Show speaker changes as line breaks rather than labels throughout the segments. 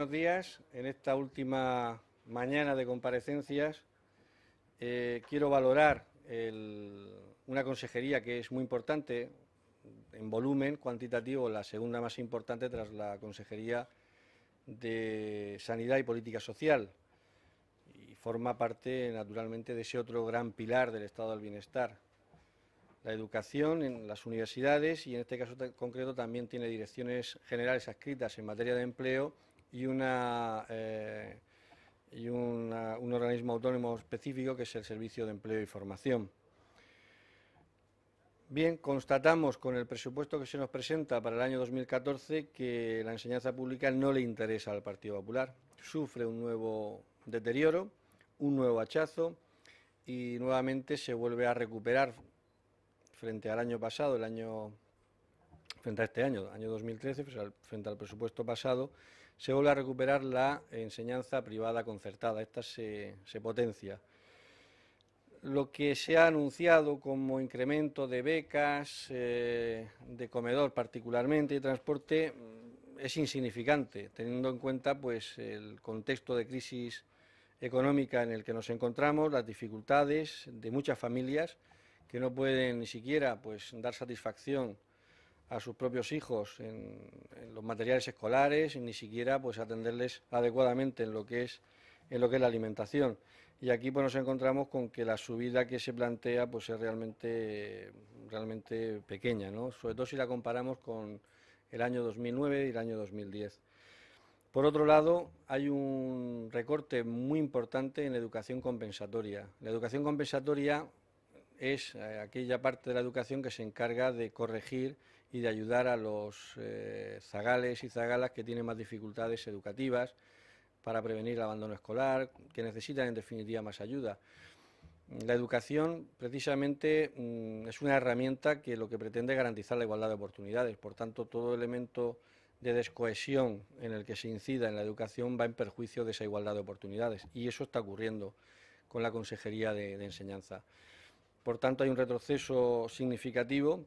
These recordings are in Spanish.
Buenos días. En esta última mañana de comparecencias eh, quiero valorar una consejería que es muy importante en volumen cuantitativo, la segunda más importante tras la Consejería de Sanidad y Política Social y forma parte naturalmente de ese otro gran pilar del Estado del Bienestar. La educación en las universidades y en este caso concreto también tiene direcciones generales adscritas en materia de empleo y, una, eh, y un organismo autónomo específico que es el Servicio de Empleo y Formación. Bien, constatamos con el presupuesto que se nos presenta para el año 2014 que la enseñanza pública no le interesa al Partido Popular. Sufre un nuevo deterioro, un nuevo hachazo y nuevamente se vuelve a recuperar frente al año pasado, el año frente a este año, año 2013, frente al presupuesto pasado, se vuelve a recuperar la enseñanza privada concertada. Esta se, potencia. Lo que se ha anunciado como incremento de becas, eh, de comedor particularmente y transporte, mm, es insignificante, teniendo en cuenta pues, el contexto de crisis económica en el que nos encontramos, las dificultades de muchas familias que no pueden ni siquiera pues, dar satisfacción a sus propios hijos en, los materiales escolares ni siquiera pues atenderles adecuadamente en lo que es en lo que es la alimentación y aquí pues nos encontramos con que la subida que se plantea pues es realmente realmente pequeña ¿no? sobre todo si la comparamos con el año 2009 y el año 2010 por otro lado, hay un recorte muy importante en la educación compensatoria. La educación compensatoria es eh, aquella parte de la educación que se encarga de corregir y de ayudar a los eh, zagales y zagalas que tienen más dificultades educativas para prevenir el abandono escolar, que necesitan en definitiva más ayuda. La educación precisamente mm, es una herramienta que lo que pretende es garantizar la igualdad de oportunidades, por tanto todo elemento de descohesión en el que se incida en la educación va en perjuicio de esa igualdad de oportunidades y eso está ocurriendo con la Consejería de Enseñanza. Por tanto, hay un retroceso significativo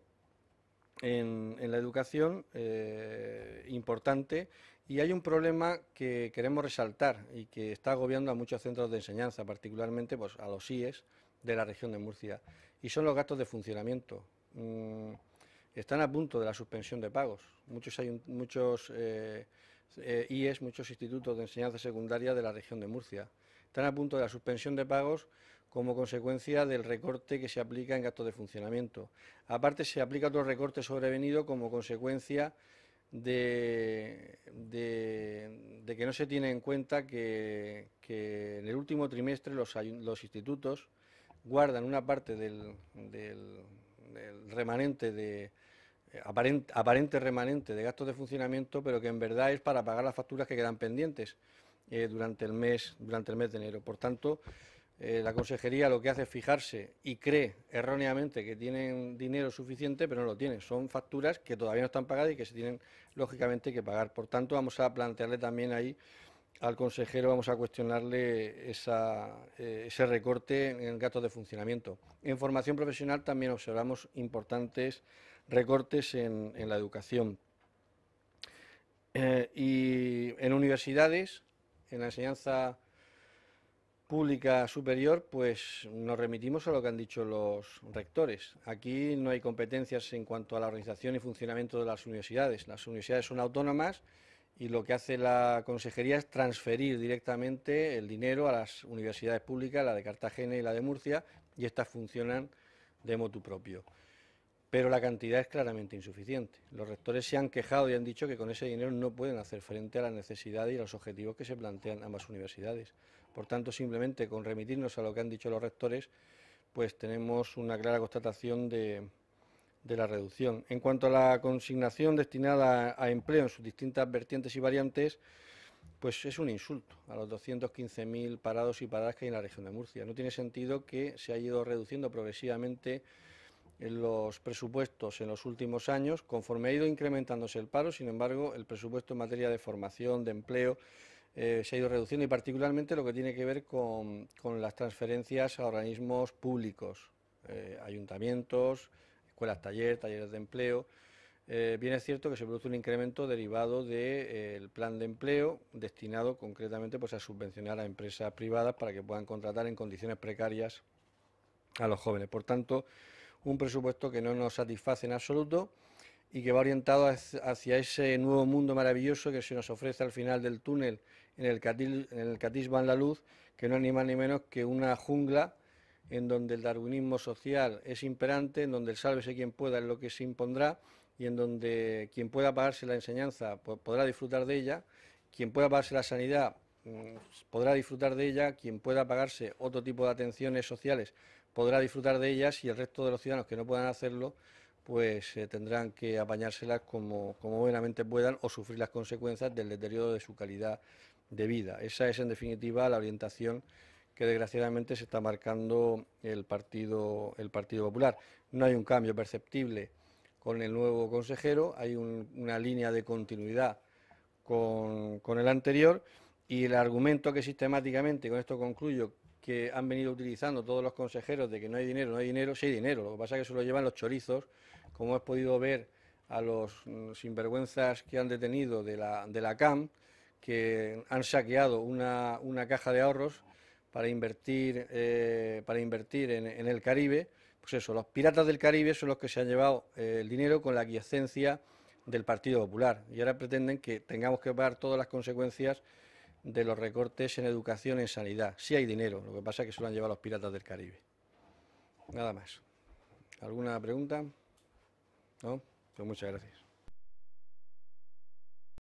en, la educación eh, importante y hay un problema que queremos resaltar y que está agobiando a muchos centros de enseñanza, particularmente pues, a los IES de la región de Murcia, y son los gastos de funcionamiento. Mm, están a punto de la suspensión de pagos. Muchos, hay, muchos eh, eh, IES, muchos institutos de enseñanza secundaria de la región de Murcia, están a punto de la suspensión de pagos como consecuencia del recorte que se aplica en gastos de funcionamiento. Aparte, se aplica otro recorte sobrevenido como consecuencia de, que no se tiene en cuenta que, en el último trimestre los, institutos guardan una parte del, remanente de, Aparente, remanente de gastos de funcionamiento, pero que en verdad es para pagar las facturas que quedan pendientes eh, durante, el mes, durante el mes de enero. Por tanto, eh, la consejería lo que hace es fijarse y cree erróneamente que tienen dinero suficiente, pero no lo tienen. Son facturas que todavía no están pagadas y que se tienen lógicamente que pagar. Por tanto, vamos a plantearle también ahí al consejero, vamos a cuestionarle eh, ese recorte en gastos de funcionamiento. En formación profesional también observamos importantes recortes en, la educación. Eh, y en universidades, en la enseñanza pública superior, pues nos remitimos a lo que han dicho los rectores. Aquí no hay competencias en cuanto a la organización y funcionamiento de las universidades. Las universidades son autónomas y lo que hace la consejería es transferir directamente el dinero a las universidades públicas, la de Cartagena y la de Murcia, y estas funcionan de motu propio. Pero la cantidad es claramente insuficiente. Los rectores se han quejado y han dicho que con ese dinero no pueden hacer frente a la necesidad y los objetivos que se plantean ambas universidades. Por tanto, simplemente con remitirnos a lo que han dicho los rectores, pues tenemos una clara constatación de, la reducción. En cuanto a la consignación destinada a empleo en sus distintas vertientes y variantes, pues es un insulto a los 215.000 parados y paradas que hay en la región de Murcia. No tiene sentido que se haya ido reduciendo progresivamente en los presupuestos en los últimos años, conforme ha ido incrementándose el paro, sin embargo, el presupuesto en materia de formación, de empleo, eh, se ha ido reduciendo y particularmente lo que tiene que ver con, las transferencias a organismos públicos, eh, ayuntamientos, escuelas taller, talleres de empleo. Eh, bien es cierto que se produce un incremento derivado del plan de empleo destinado concretamente pues, a subvencionar a empresas privadas para que puedan contratar en condiciones precarias a los jóvenes. Por tanto, un presupuesto que no nos satisface en absoluto y que va orientado hacia ese nuevo mundo maravilloso que se nos ofrece al final del túnel en el Catil, en el La Luz, que no es ni más ni menos que una jungla en donde el darwinismo social es imperante, en donde el sálvese quien pueda es lo que se impondrá y en donde quien pueda pagarse la enseñanza podrá disfrutar de ella, quien pueda pagarse la sanidad mm, podrá disfrutar de ella, quien pueda pagarse otro tipo de atenciones sociales podrá disfrutar de ellas y el resto de los ciudadanos que no puedan hacerlo pues eh, tendrán que apañárselas como, como buenamente puedan o sufrir las consecuencias del deterioro de su calidad de vida. Esa es, en definitiva, la orientación que desgraciadamente se está marcando el Partido, el Partido Popular. No hay un cambio perceptible con el nuevo consejero, hay una línea de continuidad con, con el anterior y el argumento que sistemáticamente, con esto concluyo, que han venido utilizando todos los consejeros de que no hay dinero, no hay dinero, sí hay dinero. Lo que pasa es que se lo llevan los chorizos, como has podido ver a los mm, sinvergüenzas que han detenido de la, de la CAM, que han saqueado una, caja de ahorros para invertir, eh, para invertir en, el Caribe. Pues eso, los piratas del Caribe son los que se han llevado eh, el dinero con la aquiescencia del Partido Popular y ahora pretenden que tengamos que pagar todas las consecuencias de los recortes en educación, en sanidad. Sí hay dinero, lo que pasa es que se lo han llevado los piratas del Caribe. Nada más. ¿Alguna pregunta? ¿No? Pues muchas gracias.